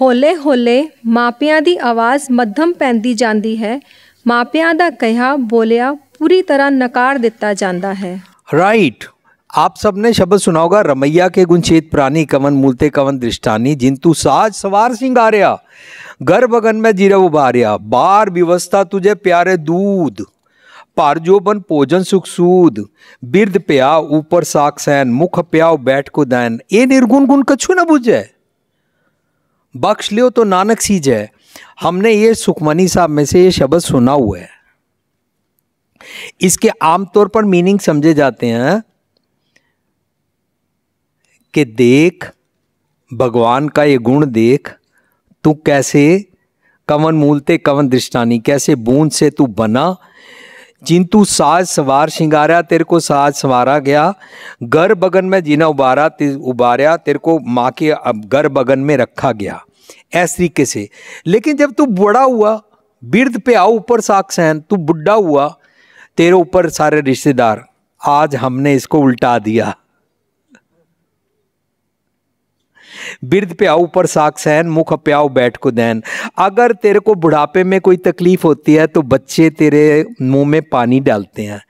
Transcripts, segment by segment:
ਹੌਲੇ ਹੌਲੇ मापिया ਦੀ ਆਵਾਜ਼ ਮੱਧਮ ਪੈਂਦੀ ਜਾਂਦੀ ਹੈ ਮਾਪਿਆਂ ਦਾ ਕਹਿਆ ਬੋਲਿਆ पूरी तरह नकार दिता जाता है राइट right. आप सबने शब्द सुना होगा रमैया के गुणछेद प्राणी कवन मूलते कवन दृष्टानी जिंतु साज सवार सिंगारिया गर्भ अगन में जीरव उबारिया बार विवस्था तुझे प्यारे दूध पारजोबन पोजन सुख सूद बिरद प्या ऊपर साख सैन मुख प्या बैठ को दैन ये निर्गुण गुण कछु न बुझे बख्श लियो तो नानक सीज है हमने ये सुखमनी साहब में से ये शब्द सुना हुआ है इसके आमतौर पर मीनिंग समझे जाते हैं कि देख भगवान का ये गुण देख तू कैसे कवन मूलते कवन दृष्टानी कैसे बूंद से तू बना जिन तू साज सवार शिंगारा तेरे को साज संवारा गया घर बगन में जीना उबारा उबारा तेरे को माँ के अब घर बगन में रखा गया ऐस तरीके से लेकिन जब तू बड़ा हुआ बिरद पे आओ ऊपर साक्ष सहन तू बुढ़ा हुआ तेरे ऊपर सारे रिश्तेदार आज हमने इसको उल्टा दिया बिरद प्याऊ पर साख सहन मुख प्याऊ बैठ को दैन अगर तेरे को बुढ़ापे में कोई तकलीफ होती है तो बच्चे तेरे मुंह में पानी डालते हैं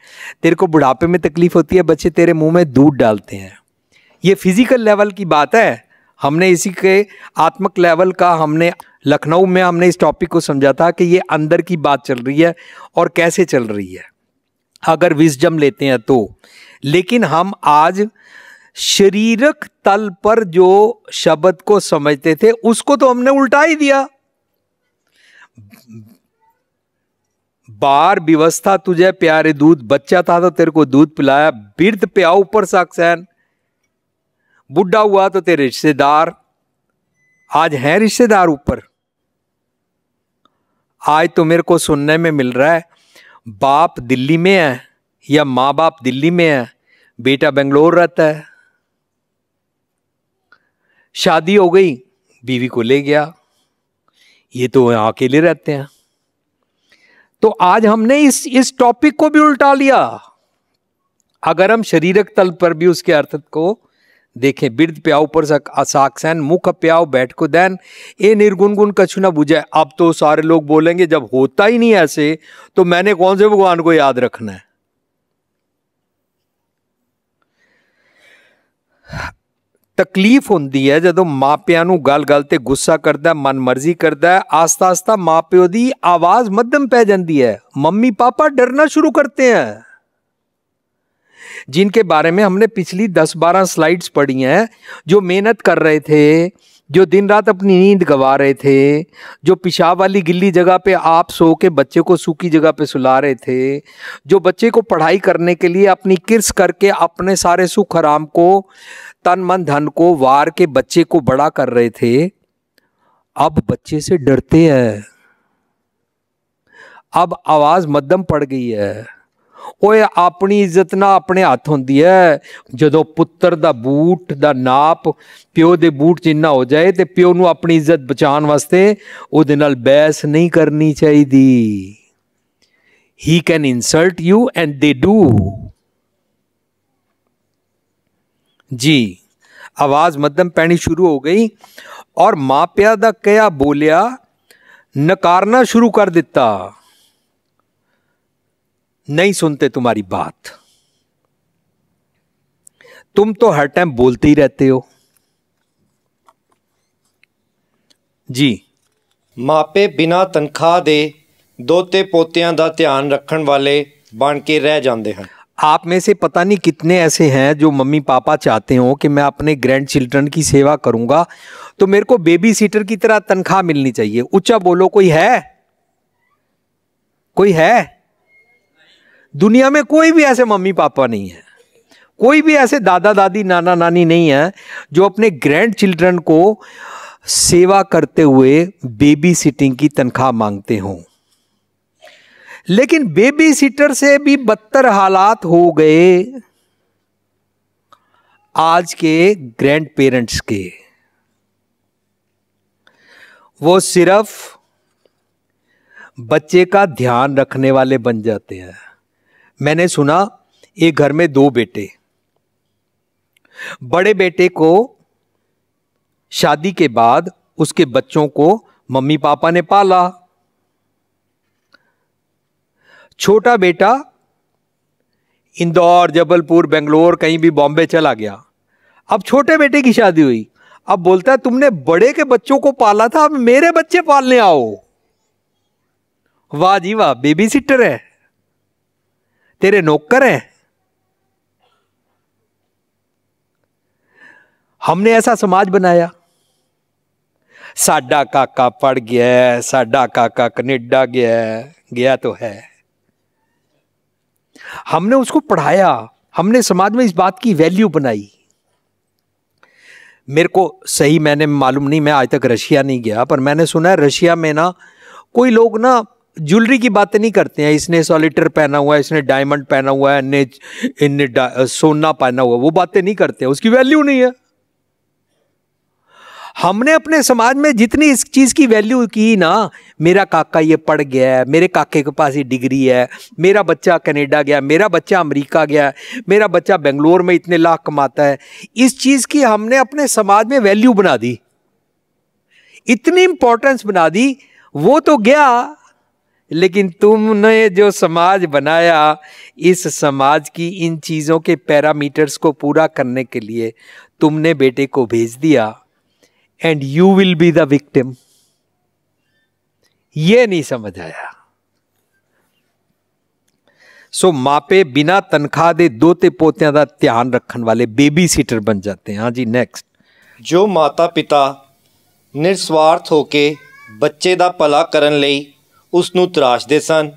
तेरे को बुढ़ापे में तकलीफ होती है बच्चे तेरे मुंह में दूध डालते हैं ये फिजिकल लेवल की बात है हमने इसी के आत्मक लेवल का हमने लखनऊ में हमने इस टॉपिक को समझा था कि ये अंदर की बात चल रही है और कैसे चल रही है अगर विजम लेते हैं तो लेकिन हम आज शरीरक तल पर जो शब्द को समझते थे उसको तो हमने उल्टा ही दिया बार व्यवस्था तुझे प्यारे दूध बच्चा था तो तेरे को दूध पिलाया बिर्द प्याऊ पर साक्सैन बुढ़ा हुआ तो तेरे रिश्तेदार आज हैं रिश्तेदार ऊपर आज तो मेरे को सुनने में मिल रहा है बाप दिल्ली में है या माँ बाप दिल्ली में है बेटा बेंगलोर रहता है शादी हो गई बीवी को ले गया ये तो अकेले रहते हैं तो आज हमने इस इस टॉपिक को भी उल्टा लिया अगर हम शरीरक तल पर भी उसके अर्थ को देखें बिरध प्याओ पर साक्षण मुख प्याओ बैठ को दैन ए निर्गुण गुण कछु ना बुझे अब तो सारे लोग बोलेंगे जब होता ही नहीं ऐसे तो मैंने कौन से भगवान को याद रखना है तकलीफ होंगी है जो प्या गल गलते गुस्सा करता है मन मर्जी करता है आस्ता आस्ता माँ प्यो की आवाज मध्यम पै जाती है मम्मी पापा डरना शुरू करते हैं जिनके बारे में हमने पिछली दस बारह स्लाइड्स पढ़ी हैं जो मेहनत कर रहे थे जो दिन रात अपनी नींद गवा रहे थे जो पेशाब वाली गिल्ली जगह पे आप सो के बच्चे को सूखी जगह पे सुला रहे थे जो बच्चे को पढ़ाई करने के लिए अपनी किरस करके अपने सारे सुख हराम को तन मन धन को वार के बच्चे को बड़ा कर रहे थे अब बच्चे से डरते हैं अब आवाज मध्यम पड़ गई है ਓਏ ਆਪਣੀ ਇੱਜ਼ਤ ਨਾ ਆਪਣੇ ਹੱਥ ਹੁੰਦੀ ਹੈ ਜਦੋਂ ਪੁੱਤਰ ਦਾ ਬੂਟ ਦਾ ਨਾਪ ਪਿਓ ਦੇ ਬੂਟ ਜਿੰਨਾ ਹੋ ਜਾਏ ਤੇ ਪਿਓ ਨੂੰ ਆਪਣੀ ਇੱਜ਼ਤ ਬਚਾਉਣ ਵਾਸਤੇ ਉਹਦੇ ਨਾਲ ਬਹਿਸ ਨਹੀਂ ਕਰਨੀ ਚਾਹੀਦੀ he can insult you and they do ਜੀ ਆਵਾਜ਼ ਮੱਧਮ ਪੈਣੀ ਸ਼ੁਰੂ ਹੋ ਗਈ ਔਰ ਮਾਪਿਆਂ ਦਾ ਕਿਆ ਬੋਲਿਆ ਨਕਾਰਨਾ ਸ਼ੁਰੂ ਕਰ ਦਿੱਤਾ नहीं सुनते तुम्हारी बात तुम तो हर टाइम बोलते ही रहते हो जी मापे बिना ਤਨਖਾਹ दे दोते पोतियां दा ध्यान रखने वाले बन के रह जाते हैं आप में से पता नहीं कितने ऐसे हैं जो मम्मी पापा चाहते हो कि मैं अपने ग्रैंड चिल्ड्रन की सेवा करूंगा तो मेरे को बेबी सीटर की तरह तनख्वाह मिलनी चाहिए ऊंचा बोलो कोई है कोई है दुनिया में कोई भी ऐसे मम्मी पापा नहीं है कोई भी ऐसे दादा दादी नाना नानी नहीं है जो अपने ग्रैंड चिल्ड्रन को सेवा करते हुए बेबी सिटिंग की तनख्वाह मांगते हों लेकिन बेबी सीटर से भी बदतर हालात हो गए आज के ग्रैंड पेरेंट्स के वो सिर्फ बच्चे का ध्यान रखने वाले बन जाते हैं मैंने सुना एक घर में दो बेटे बड़े बेटे को शादी के बाद उसके बच्चों को मम्मी पापा ने पाला छोटा बेटा इंदौर जबलपुर बेंगलोर कहीं भी बॉम्बे चला गया अब छोटे बेटे की शादी हुई अब बोलता है तुमने बड़े के बच्चों को पाला था अब मेरे बच्चे पालने आओ वाह जी वाह बेबी सिटर है तेरे नौकर हैं हमने ऐसा समाज बनाया साडा काका पढ़ गया साडा काका कनेडा गया गया तो है हमने उसको पढ़ाया हमने समाज में इस बात की वैल्यू बनाई मेरे को सही मैंने मालूम नहीं मैं आज तक रशिया नहीं गया पर मैंने सुना है रशिया में ना कोई लोग ना ज्वेलरी की बातें नहीं करते हैं इसने सॉलिटर पहना हुआ है इसने डायमंड पहना हुआ है इनने सोना पहना हुआ वो बातें नहीं करते हैं उसकी वैल्यू नहीं है हमने अपने समाज में जितनी इस चीज़ की वैल्यू की ना मेरा काका ये पढ़ गया है मेरे काके के पास ये डिग्री है मेरा बच्चा कनाडा गया मेरा बच्चा अमेरिका गया मेरा बच्चा बेंगलोर में इतने लाख कमाता है इस चीज़ की हमने अपने समाज में वैल्यू बना दी इतनी इंपॉर्टेंस बना दी वो तो गया लेकिन तुमने जो समाज बनाया इस समाज की इन चीज़ों के पैरामीटर्स को पूरा करने के लिए तुमने बेटे को भेज दिया and you will be the victim ये नहीं समझ आया सो so, मापे बिना तनख्वाह दे दोते पोतियां का ध्यान रखने वाले बेबी सीटर बन जाते हैं हाँ जी नेक्स्ट जो माता पिता निस्वार्थ होके बच्चे का भला करने ਉਸ तराशते सन ਸਨ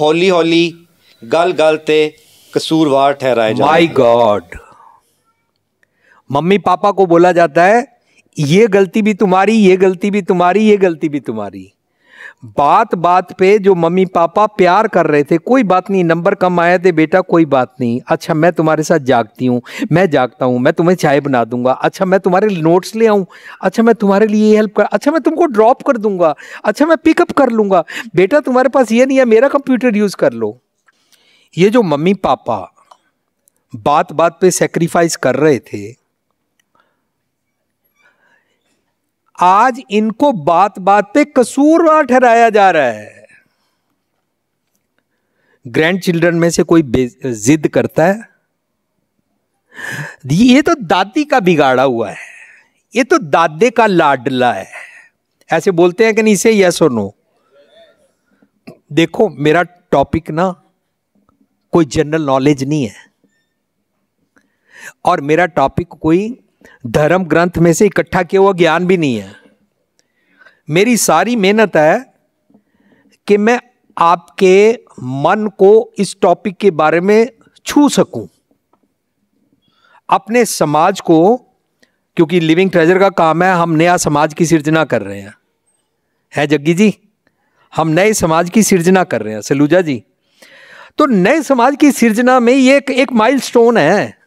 हौली हौली गल गल से कसूरवार ठहराए जाते माय गॉड मम्मी पापा को बोला जाता है ये गलती भी तुम्हारी ये गलती भी तुम्हारी ये गलती भी तुम्हारी बात बात पे जो मम्मी पापा प्यार कर रहे थे कोई बात नहीं नंबर कम आए थे बेटा कोई बात नहीं अच्छा मैं तुम्हारे साथ जागती हूँ मैं जागता हूँ मैं तुम्हें चाय बना दूंगा अच्छा मैं तुम्हारे नोट्स ले आऊँ अच्छा मैं तुम्हारे लिए हेल्प कर अच्छा मैं तुमको ड्रॉप कर दूंगा अच्छा मैं पिकअप कर लूंगा बेटा तुम्हारे पास ये नहीं है मेरा कंप्यूटर यूज़ कर लो ये जो मम्मी पापा बात बात पे सेक्रीफाइस कर रहे थे आज इनको बात बात पे कसूरवार ठहराया जा रहा है ग्रैंड चिल्ड्रन में से कोई जिद करता है ये तो दादी का बिगाड़ा हुआ है ये तो दादे का लाडला है ऐसे बोलते हैं कि नहीं इसे यस और नो देखो मेरा टॉपिक ना कोई जनरल नॉलेज नहीं है और मेरा टॉपिक कोई धर्म ग्रंथ में से इकट्ठा किया हुआ ज्ञान भी नहीं है मेरी सारी मेहनत है कि मैं आपके मन को इस टॉपिक के बारे में छू सकूं अपने समाज को क्योंकि लिविंग ट्रेजर का काम है हम नया समाज की सृजना कर रहे हैं है जग्गी जी हम नए समाज की सृजना कर रहे हैं सलूजा जी तो नए समाज की सृजना में ये एक, एक माइलस्टोन है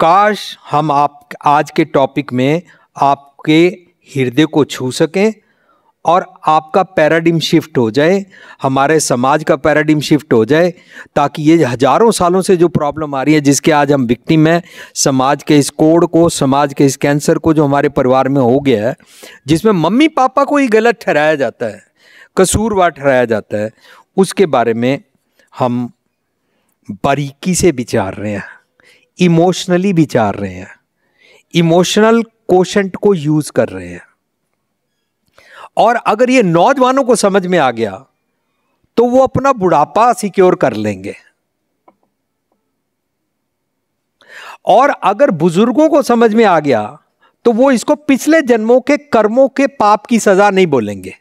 काश हम आप आज के टॉपिक में आपके हृदय को छू सकें और आपका पैराडिम शिफ्ट हो जाए हमारे समाज का पैराडिम शिफ्ट हो जाए ताकि ये हजारों सालों से जो प्रॉब्लम आ रही है जिसके आज हम विक्टिम हैं समाज के इस कोड को समाज के इस कैंसर को जो हमारे परिवार में हो गया है जिसमें मम्मी पापा को ही गलत ठहराया जाता है कसूरवार ठहराया जाता है उसके बारे में हम बारीकी से विचार रहे हैं इमोशनली विचार रहे हैं इमोशनल कोशंट को यूज कर रहे हैं और अगर ये नौजवानों को समझ में आ गया तो वो अपना बुढ़ापा सिक्योर कर लेंगे और अगर बुजुर्गों को समझ में आ गया तो वो इसको पिछले जन्मों के कर्मों के पाप की सजा नहीं बोलेंगे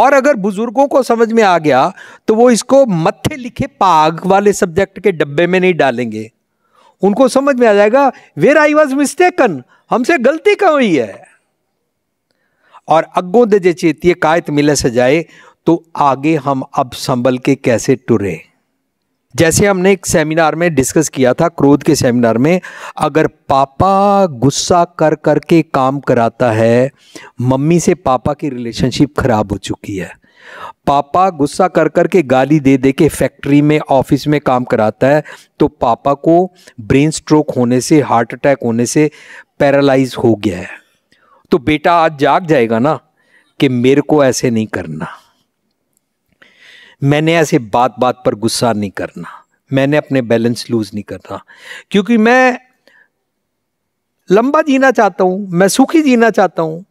और अगर बुजुर्गों को समझ में आ गया तो वो इसको मत्थे लिखे पाग वाले सब्जेक्ट के डब्बे में नहीं डालेंगे उनको समझ में आ जाएगा वेर आई वॉज मिस्टेकन हमसे गलती का हुई है और अग्गो दे चेती कायत मिले से जाए तो आगे हम अब संभल के कैसे टुरे जैसे हमने एक सेमिनार में डिस्कस किया था क्रोध के सेमिनार में अगर पापा गुस्सा कर करके काम कराता है मम्मी से पापा की रिलेशनशिप खराब हो चुकी है पापा गुस्सा कर कर के गाली दे दे के फैक्ट्री में ऑफिस में काम कराता है तो पापा को ब्रेन स्ट्रोक होने से हार्ट अटैक होने से पैरालाइज हो गया है तो बेटा आज जाग जाएगा ना कि मेरे को ऐसे नहीं करना मैंने ऐसे बात बात पर गुस्सा नहीं करना मैंने अपने बैलेंस लूज नहीं करना क्योंकि मैं लंबा जीना चाहता हूं मैं सुखी जीना चाहता हूं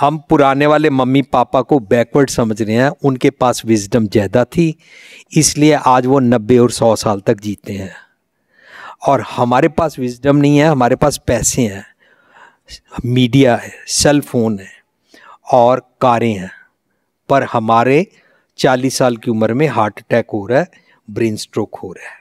हम पुराने वाले मम्मी पापा को बैकवर्ड समझ रहे हैं उनके पास विजडम ज़्यादा थी इसलिए आज वो नब्बे और सौ साल तक जीते हैं और हमारे पास विजडम नहीं है हमारे पास पैसे हैं मीडिया है सेल फोन है और कारें हैं पर हमारे चालीस साल की उम्र में हार्ट अटैक हो रहा है ब्रेन स्ट्रोक हो रहा है